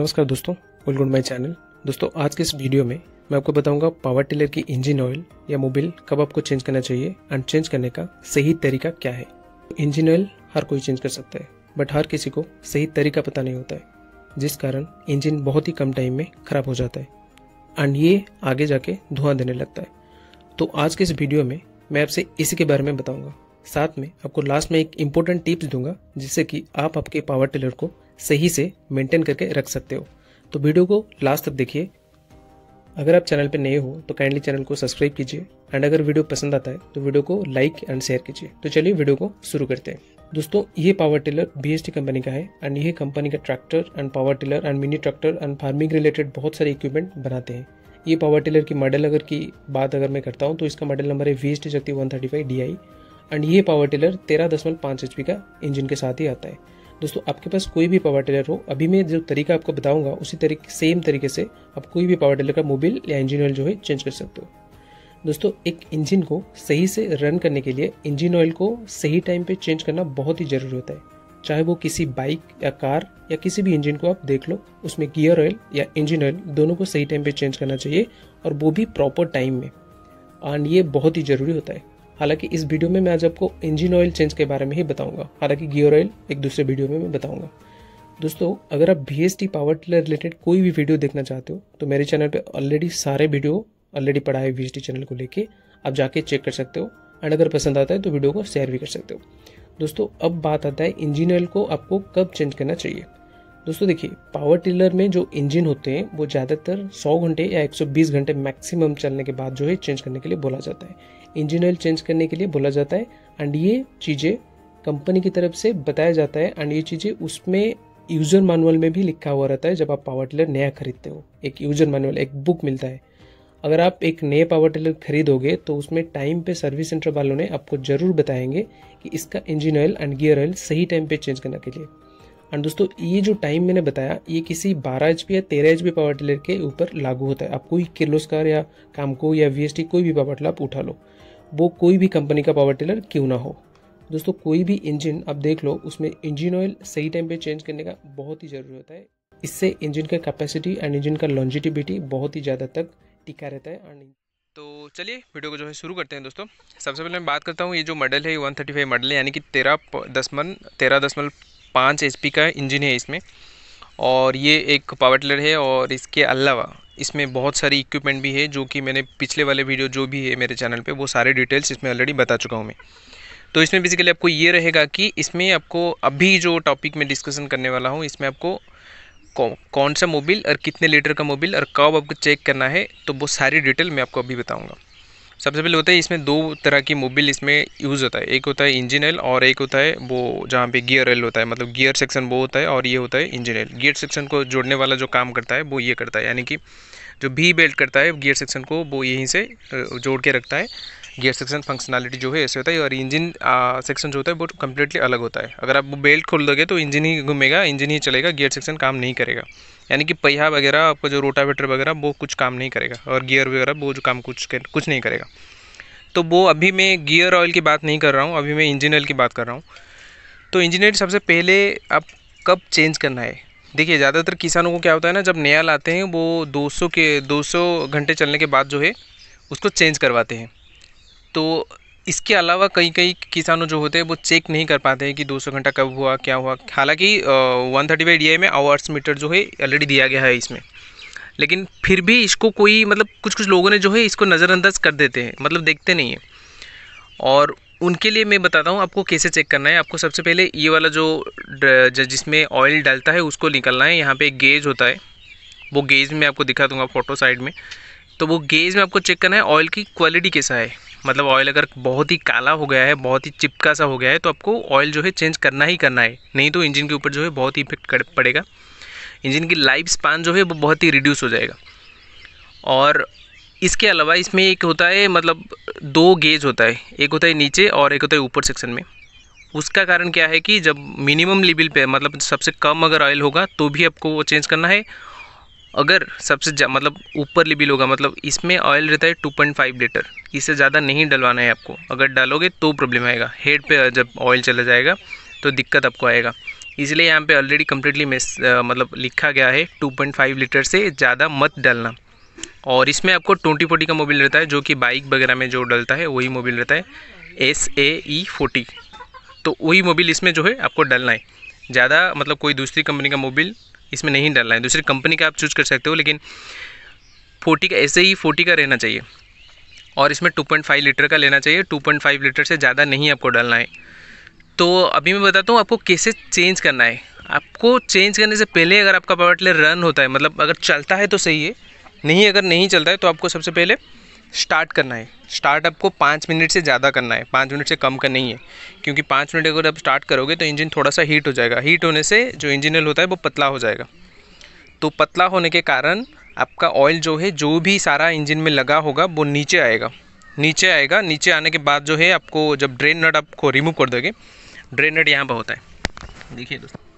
नमस्कार दोस्तों welcome to my channel दोस्तों आज के इस वीडियो में मैं आपको बताऊंगा पावर टिलर की इंजन ऑयल या मोबिल कब आपको चेंज करना चाहिए एंड चेंज करने का सही तरीका क्या है इंजन ऑयल हर कोई चेंज कर सकता है बट हर किसी को सही तरीका पता नहीं होता है जिस कारण इंजन बहुत ही कम टाइम में खराब हो जाता है एंड ये आगे जाके धुआं देने लगता है तो आज के इस वीडियो में मैं आपसे इसी के बारे में बताऊंगा साथ में आपको लास्ट में एक इम्पोर्टेंट टिप्स दूंगा जिससे कि आप आपके पावर टिलर को सही से मेंटेन करके रख सकते हो तो वीडियो को लास्ट तक देखिए अगर आप चैनल पे नए हो तो काइंडली चैनल को सब्सक्राइब कीजिए एंड अगर वीडियो पसंद आता है तो वीडियो को लाइक एंड शेयर कीजिए तो चलिए वीडियो को शुरू करते हैं दोस्तों ये पावर टिलर बी कंपनी का है एंड ये कंपनी का tractor and power tiller and mini tractor and farming related बहुत सारे इक्विपमेंट बनाते हैं ये पावर टिलर की मॉडल अगर की बात अगर मैं करता हूँ तो इसका मॉडल नंबर है V S T Shakti one and ये पावर टिलर तेरह दशमलव पाँच का इंजन के साथ ही आता है दोस्तों आपके पास कोई भी पावर टेलर हो अभी मैं जो तरीका आपको बताऊंगा उसी तरीके सेम तरीके से आप कोई भी पावर टेलर का मोबिल या इंजन ऑयल जो है चेंज कर सकते हो दोस्तों एक इंजन को सही से रन करने के लिए इंजन ऑयल को सही टाइम पे चेंज करना बहुत ही ज़रूरी होता है चाहे वो किसी बाइक या कार या किसी भी इंजन को आप देख लो उसमें गियर ऑयल या इंजन ऑयल दोनों को सही टाइम पे चेंज करना चाहिए और वो भी प्रॉपर टाइम में एंड ये बहुत ही ज़रूरी होता है हालांकि इस वीडियो में मैं आज आपको इंजन ऑयल चेंज के बारे में ही बताऊंगा हालांकि गियर ऑयल एक दूसरे वीडियो में मैं बताऊंगा दोस्तों अगर आप B S T power tiller related कोई भी वीडियो देखना चाहते हो तो मेरे चैनल पे ऑलरेडी सारे वीडियो ऑलरेडी पढ़ा है बी एस टी चैनल को लेके आप जाके चेक कर सकते हो एंड अगर पसंद आता है तो वीडियो को शेयर भी कर सकते हो दोस्तों अब बात आता है इंजन ऑयल को आपको कब चेंज करना चाहिए दोस्तों देखिए पावर टिलर में जो इंजन होते हैं वो ज़्यादातर 100 घंटे या 120 घंटे मैक्सिमम चलने के बाद जो है चेंज करने के लिए बोला जाता है इंजन ऑयल चेंज करने के लिए बोला जाता है एंड ये चीज़ें कंपनी की तरफ से बताया जाता है एंड ये चीज़ें उसमें यूज़र मैनुअल में भी लिखा हुआ रहता है जब आप पावर टिलर नया खरीदते हो एक यूज़र मैनुअल एक बुक मिलता है अगर आप एक नए पावर टिलर खरीदोगे तो उसमें टाइम पे सर्विस सेंटर वालों ने आपको ज़रूर बताएंगे कि इसका engine oil and gear oil सही टाइम पे चेंज करने के लिए एंड दोस्तों ये जो टाइम मैंने बताया ये किसी बारह एच या तेरह एच पावर टिलर के ऊपर लागू होता है आप कोई किर्लोस्कार या कामको या वी कोई भी पावर टिलर आप उठा लो वो कोई भी कंपनी का पावर टिलर क्यों ना हो दोस्तों कोई भी इंजन आप देख लो उसमें इंजन ऑयल सही टाइम पे चेंज करने का बहुत ही ज़रूरी होता है इससे इंजन का कैपेसिटी एंड इंजन का लॉन्जिटिविटी बहुत ही ज़्यादा तक टिका रहता है अर्निंग तो चलिए वीडियो को जो है शुरू करते हैं दोस्तों सबसे पहले मैं बात करता हूँ ये जो मॉडल है वन थर्टी फाइव मॉडल है यानी कि तेरह दसमल तेरह दशमल पाँच एच का इंजन है इसमें और ये एक पावर टिलर है और इसके अलावा इसमें बहुत सारी इक्विपमेंट भी है जो कि मैंने पिछले वाले वीडियो जो भी है मेरे चैनल पे वो सारे डिटेल्स इसमें ऑलरेडी बता चुका हूँ मैं तो इसमें बेसिकली आपको ये रहेगा कि इसमें आपको अभी जो टॉपिक में डिस्कशन करने वाला हूँ इसमें आपको कौन सा मोबिल और कितने लीटर का मोबिल और कब आपको चेक करना है तो वो सारी डिटेल मैं आपको अभी बताऊँगा सबसे पहले होता है इसमें दो तरह की मोबिल इसमें यूज़ होता है एक होता है इंजन ऑयल और एक होता है वो जहाँ पे गियर ऑयल होता है मतलब गियर सेक्शन वो होता है और ये होता है इंजन ऑयल गियर सेक्शन को जोड़ने वाला जो काम करता है वो ये करता है यानी कि जो भी बेल्ट करता है गियर सेक्शन को वो यहीं से जोड़ के रखता है गियर सेक्शन फंक्शनलिटी जो है ऐसे होता है और इंजन सेक्शन जो होता है वो कम्प्लीटली अलग होता है अगर आप वो बेल्ट खोल दोगे तो इंजन ही घूमेगा इंजन ही चलेगा गियर सेक्शन काम नहीं करेगा यानी कि पहिया वगैरह आपका जो रोटावेटर वगैरह वो कुछ काम नहीं करेगा और गियर वगैरह वो जो काम कुछ कुछ नहीं करेगा तो वो अभी मैं गियर ऑयल की बात नहीं कर रहा हूँ अभी मैं इंजन ऑयल की बात कर रहा हूँ तो इंजन ऑयल सबसे पहले आप कब चेंज करना है देखिए ज़्यादातर किसानों को क्या होता है ना जब नया लाते हैं वो 200 के 200 घंटे चलने के बाद जो है उसको चेंज करवाते हैं तो इसके अलावा कई कई किसानों जो होते हैं वो चेक नहीं कर पाते हैं कि 200 घंटा कब हुआ क्या हुआ हालांकि वन थर्टी फाइव डी में आवर्स मीटर जो है ऑलरेडी दिया गया है इसमें लेकिन फिर भी इसको कोई मतलब कुछ कुछ लोगों ने जो है इसको नज़रअंदाज कर देते हैं मतलब देखते नहीं हैं और उनके लिए मैं बताता हूँ आपको कैसे चेक करना है आपको सबसे पहले ये वाला जो जिसमें ऑयल डालता है उसको निकलना है यहाँ पर एक गेज होता है वो गेज में आपको दिखा दूँगा फोटो साइड में तो वो गेज में आपको चेक करना है ऑयल की क्वालिटी कैसा है मतलब ऑयल अगर बहुत ही काला हो गया है बहुत ही चिपका सा हो गया है तो आपको ऑयल जो है चेंज करना ही करना है नहीं तो इंजन के ऊपर जो है बहुत ही इफेक्ट पड़ेगा इंजन की लाइफ स्पान जो है वो बहुत ही रिड्यूस हो जाएगा और इसके अलावा इसमें एक होता है मतलब दो गेज होता है एक होता है नीचे और एक होता है ऊपर सेक्शन में उसका कारण क्या है कि जब मिनिमम लेवल पे मतलब सबसे कम अगर ऑयल होगा तो भी आपको वो चेंज करना है अगर सबसे मतलब ऊपर बिल होगा मतलब इसमें ऑयल रहता है 2.5 लीटर इससे ज़्यादा नहीं डलवाना है आपको अगर डालोगे तो प्रॉब्लम आएगा हेड पे जब ऑयल चला जाएगा तो दिक्कत आपको आएगा इसलिए यहाँ पे ऑलरेडी कम्प्लीटली मिस मतलब लिखा गया है 2.5 लीटर से ज़्यादा मत डालना और इसमें आपको ट्वेंटी फोर्टी का मोबिल रहता है जो कि बाइक वगैरह में जो डलता है वही मोबिल रहता है एस ए ई फोर्टी तो वही मोबिल इसमें जो है आपको डलना है ज़्यादा मतलब कोई दूसरी कंपनी का मोबिल इसमें नहीं डालना है दूसरी कंपनी का आप चूज कर सकते हो लेकिन फोर्टी का ऐसे ही फोर्टी का रहना चाहिए और इसमें 2.5 लीटर का लेना चाहिए 2.5 लीटर से ज़्यादा नहीं आपको डालना है तो अभी मैं बताता हूँ आपको कैसे चेंज करना है आपको चेंज करने से पहले अगर आपका पावर टिलर रन होता है मतलब अगर चलता है तो सही है नहीं अगर नहीं चलता है तो आपको सबसे पहले स्टार्ट करना है स्टार्ट आपको पाँच मिनट से ज़्यादा करना है पाँच मिनट से कम का नहीं है क्योंकि पाँच मिनट अगर आप स्टार्ट करोगे तो इंजन थोड़ा सा हीट हो जाएगा हीट होने से जो इंजन होता है वो पतला हो जाएगा तो पतला होने के कारण आपका ऑयल जो है जो भी सारा इंजन में लगा होगा वो नीचे आएगा नीचे आएगा नीचे आने के बाद जो है आपको जब ड्रेन नट आपको रिमूव कर दोगे ड्रेन नट यहाँ पर होता है देखिए दोस्तों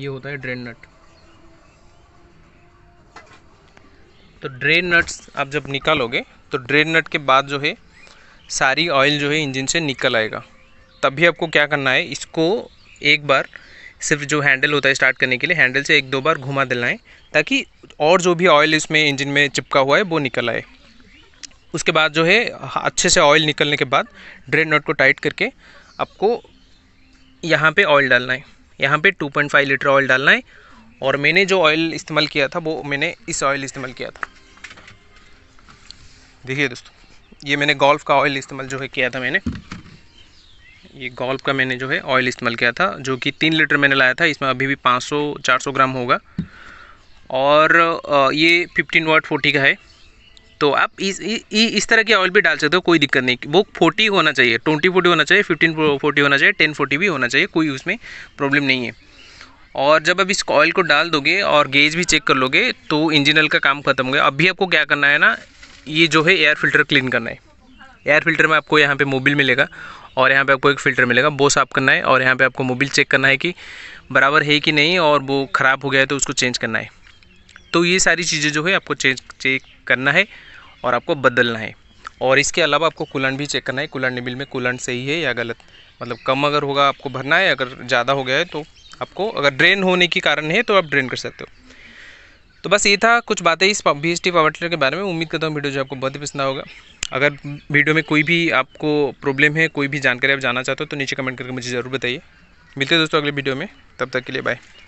ये होता है ड्रेन नट तो ड्रेन नट्स आप जब निकालोगे तो ड्रेन नट के बाद जो है सारी ऑयल जो है इंजन से निकल आएगा तभी आपको क्या करना है इसको एक बार सिर्फ जो हैंडल होता है स्टार्ट करने के लिए हैंडल से एक दो बार घुमा देना है ताकि और जो भी ऑयल इसमें इंजन में चिपका हुआ है वो निकल आए उसके बाद जो है अच्छे से ऑयल निकलने के बाद ड्रेन नट को टाइट करके आपको यहाँ पे ऑयल डालना है यहाँ पे 2.5 लीटर ऑयल डालना है और मैंने जो ऑयल इस्तेमाल किया था वो मैंने इस ऑयल इस्तेमाल किया था देखिए दोस्तों ये मैंने गोल्फ का ऑयल इस्तेमाल जो है किया था मैंने ये गोल्फ का मैंने जो है ऑयल इस्तेमाल किया था जो कि तीन लीटर मैंने लाया था इसमें अभी भी 500 सौ ग्राम होगा और ये 15 वाट 40 का है तो आप इस इस तरह के ऑयल भी डाल सकते हो कोई दिक्कत नहीं वो फोर्टी होना चाहिए ट्वेंटी फोर्टी होना चाहिए फिफ्टीन फोर्टी होना चाहिए टेन फोर्टी भी होना चाहिए कोई उसमें प्रॉब्लम नहीं है और जब आप इस ऑयल को डाल दोगे और गेज भी चेक कर लोगे तो इंजन ऑयल का काम खत्म हो गया अभी आपको क्या करना है ना ये जो है एयर फिल्टर क्लीन करना है एयर फिल्टर में आपको यहाँ पे मोबिल मिलेगा और यहाँ पे आपको एक फ़िल्टर मिलेगा वो साफ़ करना है और यहाँ पे आपको मोबिल चेक करना है कि बराबर है कि नहीं और वो ख़राब हो गया है तो उसको चेंज करना है तो ये सारी चीज़ें जो है आपको चेंज चेक करना है और आपको बदलना है और इसके अलावा आपको कूलन भी चेक करना है कूलन निबिल में कूलन सही है या गलत मतलब कम अगर होगा आपको भरना है अगर ज़्यादा हो गया है तो आपको अगर ड्रेन होने के कारण है तो आप ड्रेन कर सकते हो तो बस ये था कुछ बातें इस B S T power tiller के बारे में उम्मीद करता हूँ वीडियो जो आपको बहुत ही पसंद होगा अगर वीडियो में कोई भी आपको प्रॉब्लम है कोई भी जानकारी आप जानना चाहते हो तो नीचे कमेंट करके मुझे ज़रूर बताइए मिलते हैं दोस्तों अगले वीडियो में तब तक के लिए बाय